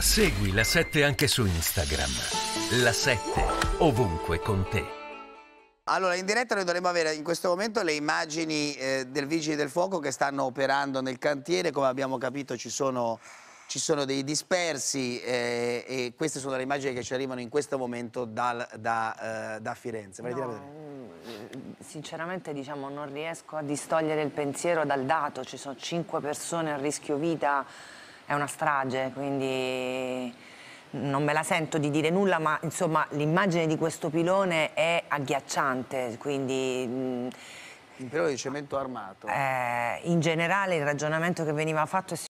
Segui la 7 anche su Instagram. La 7 ovunque con te. Allora, in diretta noi dovremmo avere in questo momento le immagini eh, del Vigili del Fuoco che stanno operando nel cantiere. Come abbiamo capito ci sono, ci sono dei dispersi eh, e queste sono le immagini che ci arrivano in questo momento dal, da, eh, da, Firenze. No, mm, sinceramente diciamo, non riesco a distogliere il pensiero dal dato. Ci sono cinque persone a rischio vita è una strage, quindi non me la sento di dire nulla, ma insomma l'immagine di questo pilone è agghiacciante, quindi... Mh, mm, il pilone di cemento armato. Eh, in generale il ragionamento che veniva fatto è